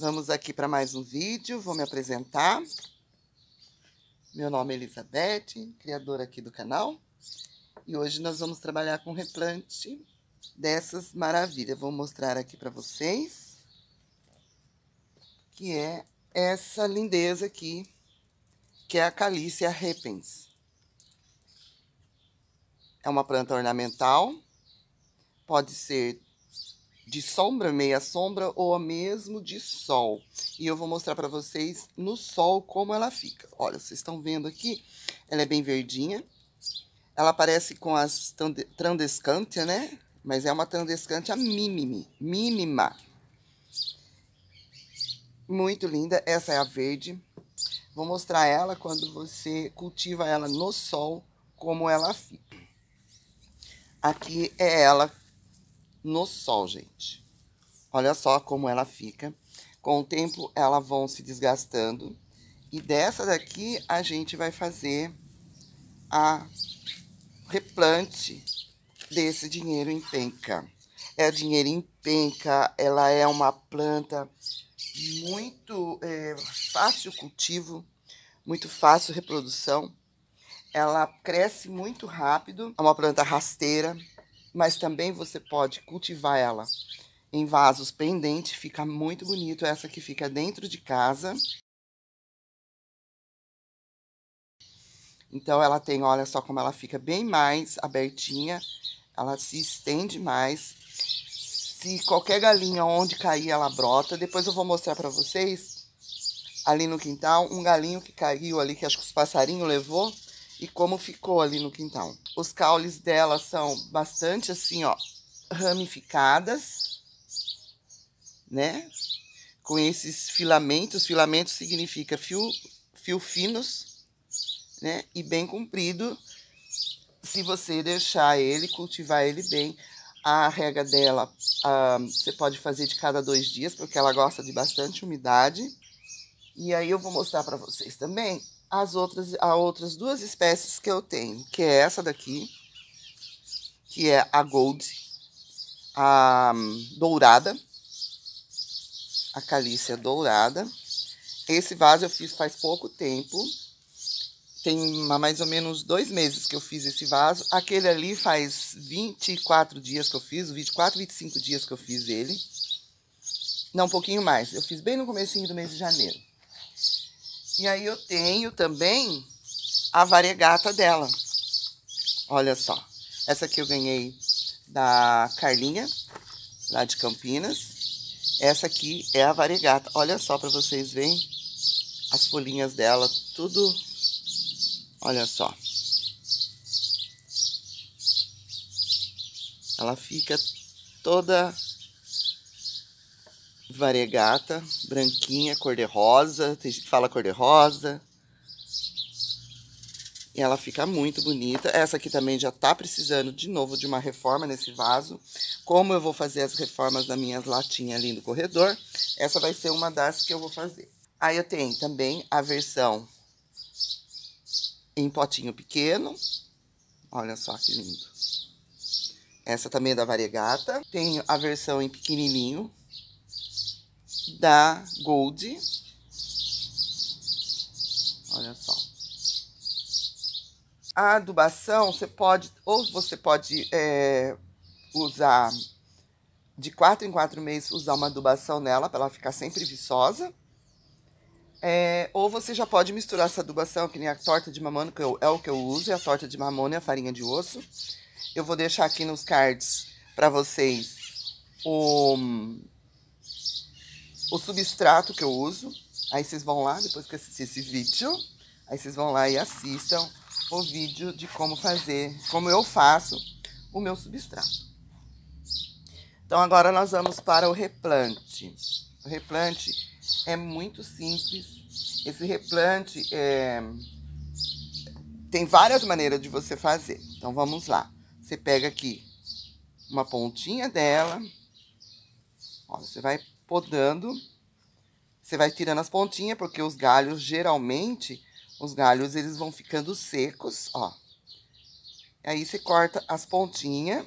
Vamos aqui para mais um vídeo, vou me apresentar. Meu nome é Elizabeth, criadora aqui do canal. E hoje nós vamos trabalhar com replante dessas maravilhas. Vou mostrar aqui para vocês, que é essa lindeza aqui, que é a Calícia repens. É uma planta ornamental, pode ser de sombra, meia sombra ou mesmo de sol. E eu vou mostrar para vocês no sol como ela fica. Olha, vocês estão vendo aqui, ela é bem verdinha. Ela parece com as Trandescantia, né? Mas é uma Trandescantia mimimi, mínima. Muito linda, essa é a verde. Vou mostrar ela quando você cultiva ela no sol, como ela fica. Aqui é ela no sol, gente. Olha só como ela fica. Com o tempo, elas vão se desgastando. E dessa daqui, a gente vai fazer a replante desse dinheiro em penca. É dinheiro em penca, ela é uma planta muito é, fácil cultivo, muito fácil reprodução. Ela cresce muito rápido, é uma planta rasteira, mas também você pode cultivar ela em vasos pendentes, fica muito bonito essa que fica dentro de casa. Então ela tem, olha só como ela fica bem mais abertinha, ela se estende mais. Se qualquer galinha onde cair ela brota, depois eu vou mostrar para vocês ali no quintal um galinho que caiu ali que acho que os passarinhos levou e como ficou ali no quintal. Os caules dela são bastante assim, ó, ramificadas, né? Com esses filamentos, filamentos significa fio, fio finos, né? E bem comprido, se você deixar ele, cultivar ele bem. A rega dela ah, você pode fazer de cada dois dias, porque ela gosta de bastante umidade. E aí eu vou mostrar para vocês também as outras, a outras duas espécies que eu tenho, que é essa daqui, que é a gold, a hum, dourada, a calícia dourada. Esse vaso eu fiz faz pouco tempo, tem mais ou menos dois meses que eu fiz esse vaso. Aquele ali faz 24 dias que eu fiz, 24, 25 dias que eu fiz ele. Não, um pouquinho mais. Eu fiz bem no comecinho do mês de janeiro. E aí eu tenho também a variegata dela. Olha só. Essa aqui eu ganhei da Carlinha, lá de Campinas. Essa aqui é a variegata. Olha só para vocês verem as folhinhas dela, tudo. Olha só. Ela fica toda variegata, branquinha, cor de rosa, tem gente que fala cor de rosa. E ela fica muito bonita. Essa aqui também já tá precisando de novo de uma reforma nesse vaso. Como eu vou fazer as reformas das minhas latinhas ali no corredor, essa vai ser uma das que eu vou fazer. Aí eu tenho também a versão em potinho pequeno. Olha só que lindo. Essa também é da variegata. Tenho a versão em pequenininho, da Gold. Olha só. A adubação, você pode, ou você pode é, usar de quatro em quatro meses, usar uma adubação nela para ela ficar sempre viçosa. É, ou você já pode misturar essa adubação, que nem a torta de mamona, que eu, é o que eu uso, e é a torta de mamona e a farinha de osso. Eu vou deixar aqui nos cards para vocês o, o substrato que eu uso. Aí vocês vão lá, depois que assistir esse vídeo, aí vocês vão lá e assistam o vídeo de como fazer, como eu faço o meu substrato. Então agora nós vamos para o replante. O replante é muito simples. Esse replante é... tem várias maneiras de você fazer. Então vamos lá. Você pega aqui uma pontinha dela. Ó, você vai podando. Você vai tirando as pontinhas, porque os galhos, geralmente, os galhos, eles vão ficando secos, ó. Aí você corta as pontinhas.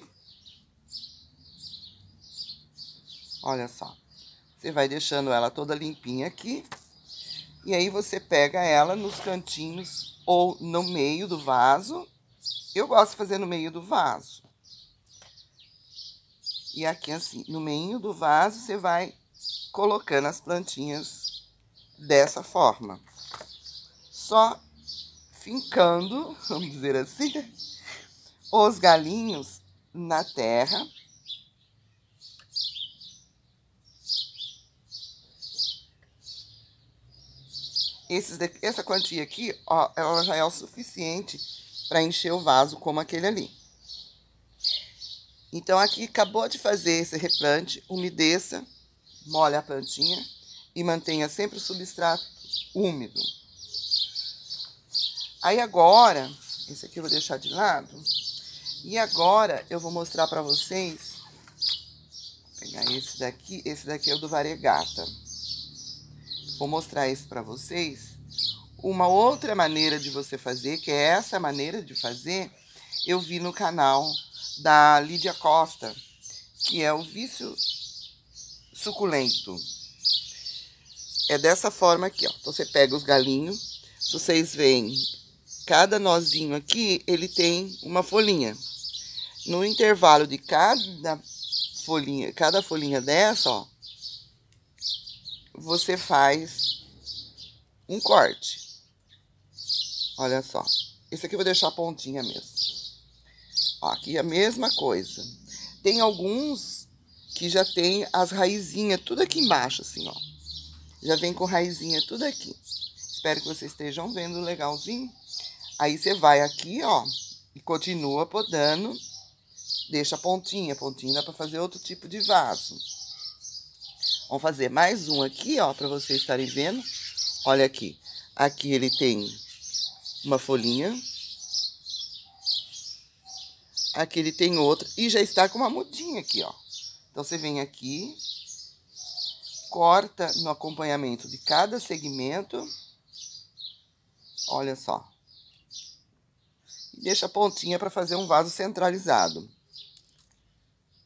Olha só. Você vai deixando ela toda limpinha aqui. E aí você pega ela nos cantinhos ou no meio do vaso. Eu gosto de fazer no meio do vaso. E aqui assim, no meio do vaso, você vai colocando as plantinhas dessa forma. Só fincando, vamos dizer assim, os galinhos na terra. Esses, essa quantia aqui, ó, ela já é o suficiente para encher o vaso como aquele ali. Então, aqui acabou de fazer esse replante, umedeça molha a plantinha e mantenha sempre o substrato úmido. Aí agora, esse aqui eu vou deixar de lado. E agora eu vou mostrar para vocês. Vou pegar esse daqui, esse daqui é o do variegata. Vou mostrar esse para vocês. Uma outra maneira de você fazer, que é essa maneira de fazer, eu vi no canal da Lídia Costa, que é o vício suculento. É dessa forma aqui, ó. Então, você pega os galinhos, se vocês veem, cada nozinho aqui, ele tem uma folhinha. No intervalo de cada folhinha, cada folhinha dessa, ó, você faz um corte. Olha só. Esse aqui eu vou deixar a pontinha mesmo. Ó, aqui a mesma coisa. Tem alguns que já tem as raizinhas tudo aqui embaixo, assim, ó. Já vem com raizinha tudo aqui. Espero que vocês estejam vendo legalzinho. Aí você vai aqui, ó, e continua podando. Deixa a pontinha, a pontinha dá pra fazer outro tipo de vaso. Vamos fazer mais um aqui, ó, pra vocês estarem vendo. Olha aqui. Aqui ele tem uma folhinha. Aqui ele tem outra. E já está com uma mudinha aqui, ó. Então, você vem aqui, corta no acompanhamento de cada segmento. Olha só. E deixa a pontinha para fazer um vaso centralizado.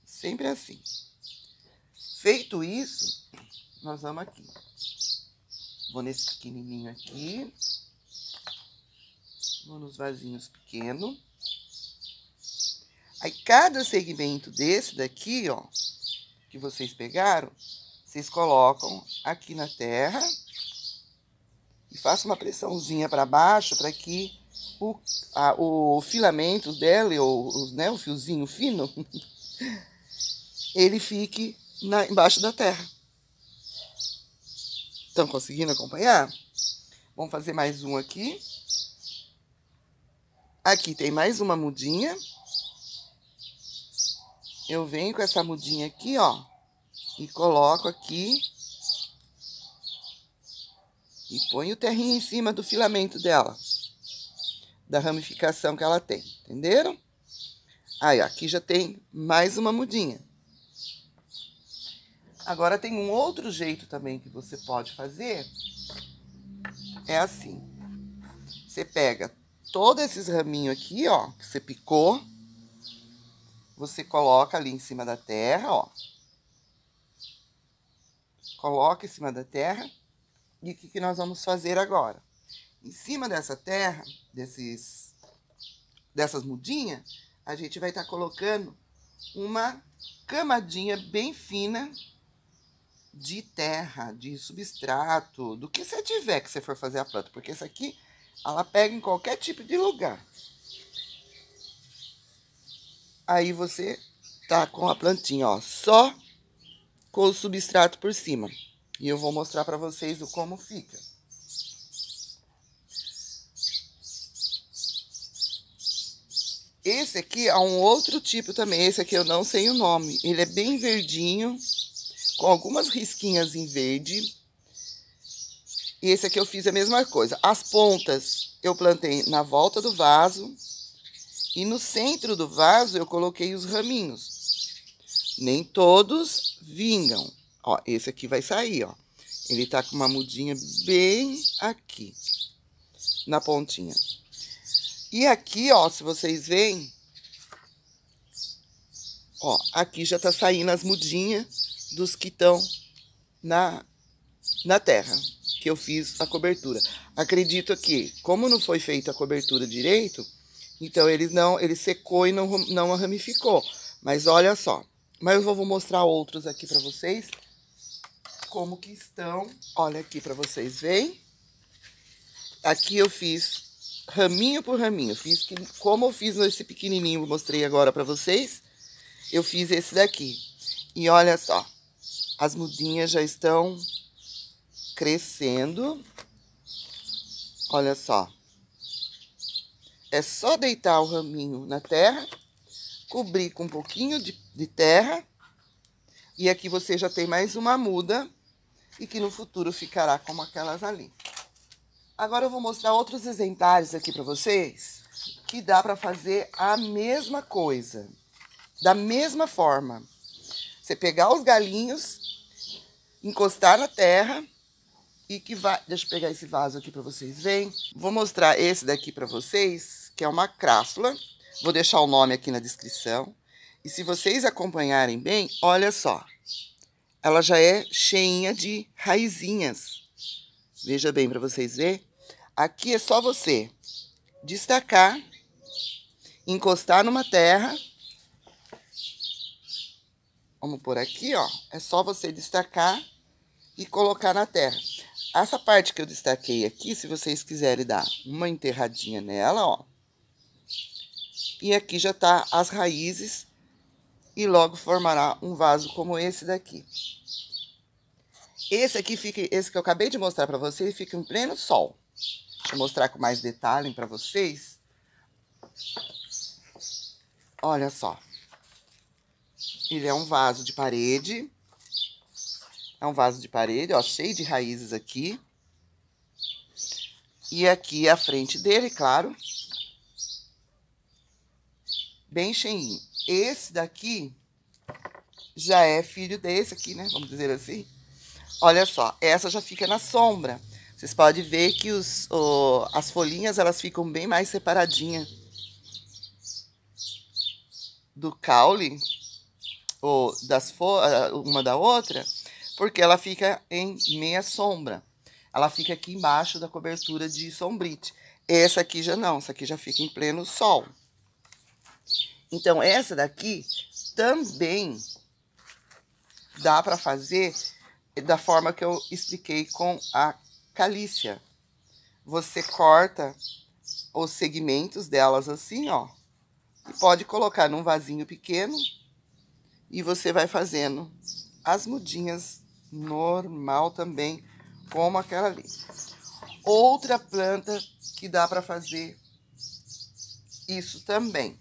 Sempre assim. Feito isso, nós vamos aqui. Vou nesse pequenininho aqui. Vou nos vasinhos pequenos. Aí, cada segmento desse daqui, ó, que vocês pegaram, vocês colocam aqui na terra e façam uma pressãozinha para baixo para que o, a, o filamento dela, ou, né, o fiozinho fino, ele fique na, embaixo da terra. Estão conseguindo acompanhar? Vamos fazer mais um aqui. Aqui tem mais uma mudinha eu venho com essa mudinha aqui, ó, e coloco aqui e ponho o terrinho em cima do filamento dela, da ramificação que ela tem, entenderam? Aí, ó, aqui já tem mais uma mudinha. Agora, tem um outro jeito também que você pode fazer. É assim. Você pega todos esses raminhos aqui, ó, que você picou você coloca ali em cima da terra, ó. Coloca em cima da terra. E o que, que nós vamos fazer agora? Em cima dessa terra, desses, dessas mudinhas, a gente vai estar tá colocando uma camadinha bem fina de terra, de substrato, do que você tiver que você for fazer a planta, porque essa aqui ela pega em qualquer tipo de lugar. Aí você tá com a plantinha, ó, só com o substrato por cima. E eu vou mostrar para vocês o como fica. Esse aqui é um outro tipo também, esse aqui eu não sei o nome. Ele é bem verdinho, com algumas risquinhas em verde. E esse aqui eu fiz a mesma coisa. As pontas eu plantei na volta do vaso, e no centro do vaso eu coloquei os raminhos. Nem todos vingam. Ó, esse aqui vai sair, ó. Ele tá com uma mudinha bem aqui, na pontinha. E aqui, ó, se vocês veem, ó, aqui já tá saindo as mudinhas dos que estão na, na terra, que eu fiz a cobertura. Acredito que, como não foi feita a cobertura direito, então eles não, ele secou e não, não ramificou. Mas olha só. Mas eu vou mostrar outros aqui para vocês como que estão. Olha aqui para vocês verem. Aqui eu fiz raminho por raminho, fiz que, como eu fiz nesse pequenininho, eu mostrei agora para vocês. Eu fiz esse daqui. E olha só. As mudinhas já estão crescendo. Olha só. É só deitar o raminho na terra, cobrir com um pouquinho de, de terra, e aqui você já tem mais uma muda, e que no futuro ficará como aquelas ali. Agora eu vou mostrar outros exemplares aqui para vocês, que dá para fazer a mesma coisa, da mesma forma. Você pegar os galinhos, encostar na terra e que vai... Deixa eu pegar esse vaso aqui para vocês verem. Vou mostrar esse daqui para vocês, que é uma crássula. Vou deixar o nome aqui na descrição. E se vocês acompanharem bem, olha só. Ela já é cheinha de raizinhas. Veja bem para vocês ver. Aqui é só você destacar, encostar numa terra. Vamos por aqui, ó. É só você destacar e colocar na terra. Essa parte que eu destaquei aqui, se vocês quiserem dar uma enterradinha nela, ó. E aqui já tá as raízes e logo formará um vaso como esse daqui. Esse aqui fica, esse que eu acabei de mostrar para vocês, fica em pleno sol. Deixa eu mostrar com mais detalhe para vocês. Olha só. Ele é um vaso de parede é um vaso de parede, ó, cheio de raízes aqui. E aqui a frente dele, claro. Bem cheinho. Esse daqui já é filho desse aqui, né? Vamos dizer assim. Olha só, essa já fica na sombra. Vocês podem ver que os, as folhinhas, elas ficam bem mais separadinhas. Do caule, ou das ah, uma da outra, porque ela fica em meia sombra. Ela fica aqui embaixo da cobertura de sombrite. Essa aqui já não, essa aqui já fica em pleno sol. Então, essa daqui também dá para fazer da forma que eu expliquei com a calícia. Você corta os segmentos delas assim, ó. E pode colocar num vasinho pequeno e você vai fazendo as mudinhas normal também, como aquela ali. Outra planta que dá para fazer isso também.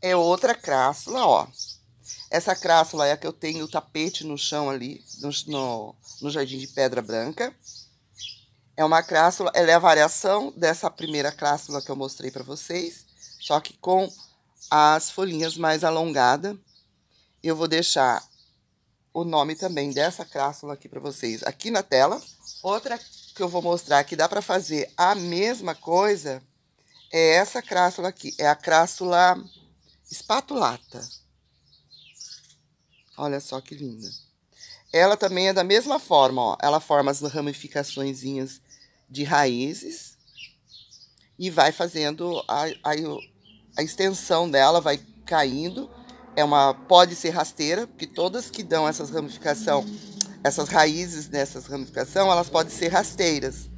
É outra crássula, ó. Essa crássula é a que eu tenho o tapete no chão ali, no, no, no jardim de pedra branca. É uma crássula, ela é a variação dessa primeira crássula que eu mostrei para vocês, só que com as folhinhas mais alongadas. Eu vou deixar o nome também dessa crássula aqui para vocês aqui na tela. Outra que eu vou mostrar que dá para fazer a mesma coisa é essa crássula aqui, é a crássula espatulata. Olha só que linda. Ela também é da mesma forma, ó. Ela forma as ramificaçõezinhas de raízes e vai fazendo a, a, a extensão dela, vai caindo é uma pode ser rasteira, porque todas que dão essas ramificação, essas raízes nessas ramificação, elas podem ser rasteiras.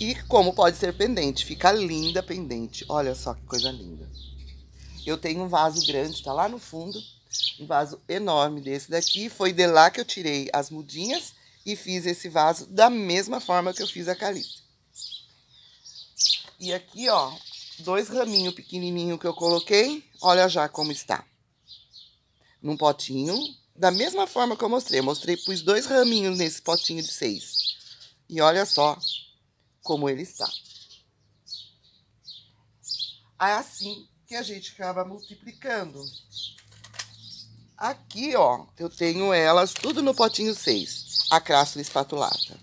E como pode ser pendente, fica linda pendente. Olha só que coisa linda. Eu tenho um vaso grande, tá lá no fundo, um vaso enorme desse daqui. Foi de lá que eu tirei as mudinhas e fiz esse vaso da mesma forma que eu fiz a calice. E aqui, ó, dois raminhos pequenininhos que eu coloquei, olha já como está num potinho. Da mesma forma que eu mostrei. Eu mostrei, pus dois raminhos nesse potinho de seis. E olha só como ele está. É assim que a gente acaba multiplicando. Aqui, ó, eu tenho elas tudo no potinho 6, a crassula espatulata.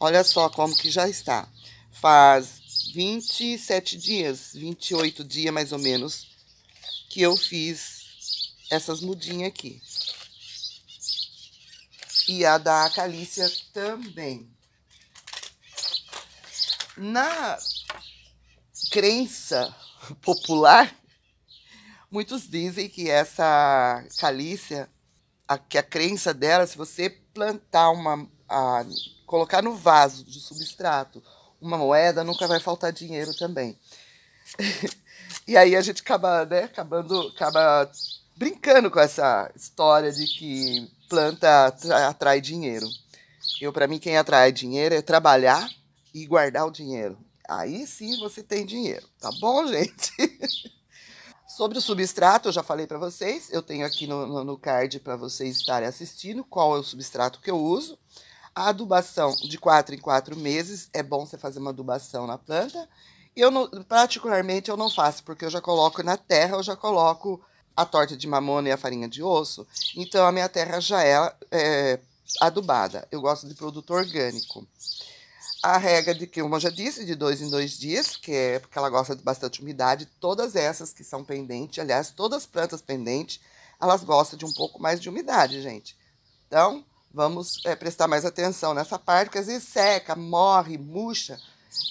Olha só como que já está. Faz 27 dias, 28 dias mais ou menos, que eu fiz essas mudinhas aqui. E a da calícia também. Na crença popular, muitos dizem que essa calícia, a, que a crença dela, se você plantar uma. A, colocar no vaso de substrato uma moeda, nunca vai faltar dinheiro também. e aí a gente acaba, né, acabando, acaba brincando com essa história de que planta atrai dinheiro. Eu, para mim, quem atrai dinheiro é trabalhar e guardar o dinheiro. Aí sim você tem dinheiro, tá bom, gente? Sobre o substrato, eu já falei para vocês. Eu tenho aqui no, no card para vocês estarem assistindo qual é o substrato que eu uso. A adubação de 4 em 4 meses é bom você fazer uma adubação na planta. Eu não, particularmente eu não faço, porque eu já coloco na terra, eu já coloco a torta de mamona e a farinha de osso, então a minha terra já é, é adubada. Eu gosto de produto orgânico. A regra de que, uma eu já disse, de dois em dois dias, que é porque ela gosta de bastante umidade, todas essas que são pendentes, aliás, todas as plantas pendentes, elas gostam de um pouco mais de umidade, gente. Então, vamos é, prestar mais atenção nessa parte, porque às vezes seca, morre, murcha.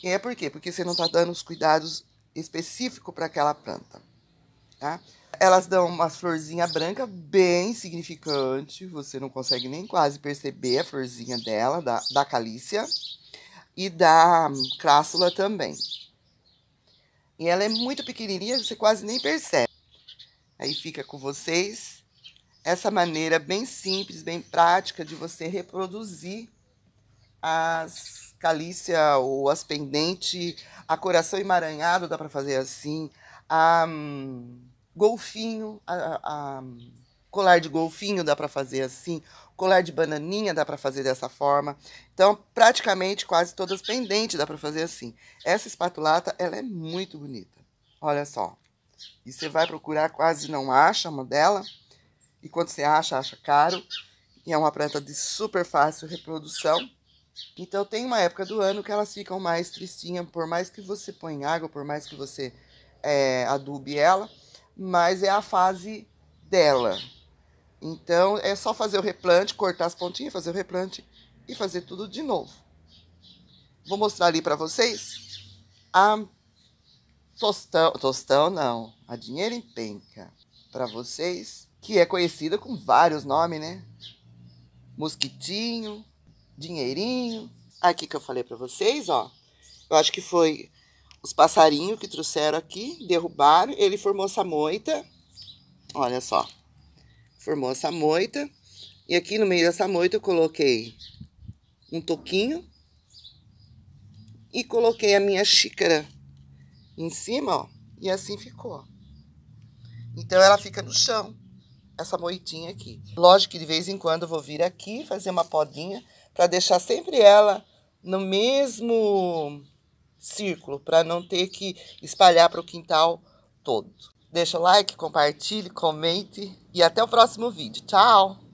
E é por quê? Porque você não está dando os cuidados específicos para aquela planta tá? Elas dão uma florzinha branca bem significante, você não consegue nem quase perceber a florzinha dela, da, da calícia, e da hum, crássula também. E ela é muito pequenininha, você quase nem percebe. Aí fica com vocês essa maneira bem simples, bem prática de você reproduzir as calícia ou as pendente, a coração emaranhado dá para fazer assim, a hum, golfinho, a, a hum, colar de golfinho dá para fazer assim, colar de bananinha dá para fazer dessa forma. Então, praticamente quase todas pendentes dá para fazer assim. Essa espatulata, ela é muito bonita. Olha só. E você vai procurar, quase não acha uma dela. E quando você acha, acha caro. E é uma planta de super fácil reprodução. Então, tem uma época do ano que elas ficam mais tristinhas. Por mais que você põe água, por mais que você é, adube ela, mas é a fase dela. Então é só fazer o replante, cortar as pontinhas, fazer o replante e fazer tudo de novo. Vou mostrar ali para vocês a tostão, tostão não, a dinheiro em penca para vocês, que é conhecida com vários nomes, né? Mosquitinho, dinheirinho. Aqui que eu falei para vocês, ó. Eu acho que foi os passarinhos que trouxeram aqui, derrubaram, ele formou essa moita. Olha só. Formou essa moita. E aqui no meio dessa moita eu coloquei um toquinho. E coloquei a minha xícara em cima, ó. E assim ficou. Então ela fica no chão, essa moitinha aqui. Lógico que de vez em quando eu vou vir aqui fazer uma podinha para deixar sempre ela no mesmo círculo, para não ter que espalhar para o quintal todo. Deixa o like, compartilhe, comente e até o próximo vídeo. Tchau!